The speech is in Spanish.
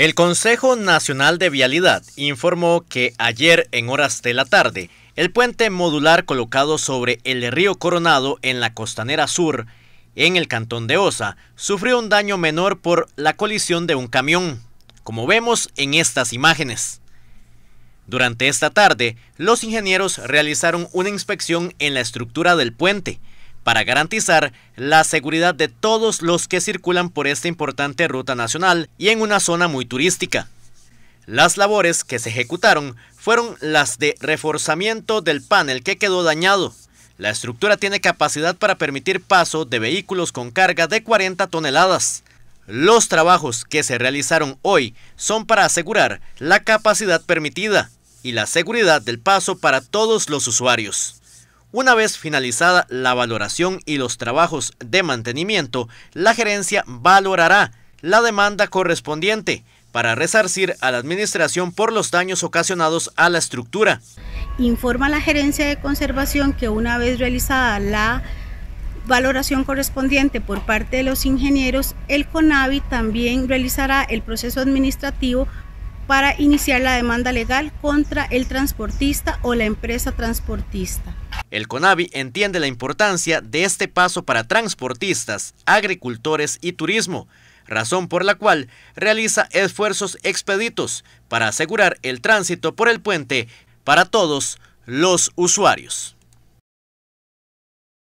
El Consejo Nacional de Vialidad informó que ayer en horas de la tarde, el puente modular colocado sobre el río Coronado en la costanera sur, en el cantón de Osa, sufrió un daño menor por la colisión de un camión, como vemos en estas imágenes. Durante esta tarde, los ingenieros realizaron una inspección en la estructura del puente, para garantizar la seguridad de todos los que circulan por esta importante ruta nacional y en una zona muy turística. Las labores que se ejecutaron fueron las de reforzamiento del panel que quedó dañado. La estructura tiene capacidad para permitir paso de vehículos con carga de 40 toneladas. Los trabajos que se realizaron hoy son para asegurar la capacidad permitida y la seguridad del paso para todos los usuarios. Una vez finalizada la valoración y los trabajos de mantenimiento, la gerencia valorará la demanda correspondiente para resarcir a la administración por los daños ocasionados a la estructura. Informa la gerencia de conservación que una vez realizada la valoración correspondiente por parte de los ingenieros, el CONAVI también realizará el proceso administrativo para iniciar la demanda legal contra el transportista o la empresa transportista. El CONAVI entiende la importancia de este paso para transportistas, agricultores y turismo, razón por la cual realiza esfuerzos expeditos para asegurar el tránsito por el puente para todos los usuarios.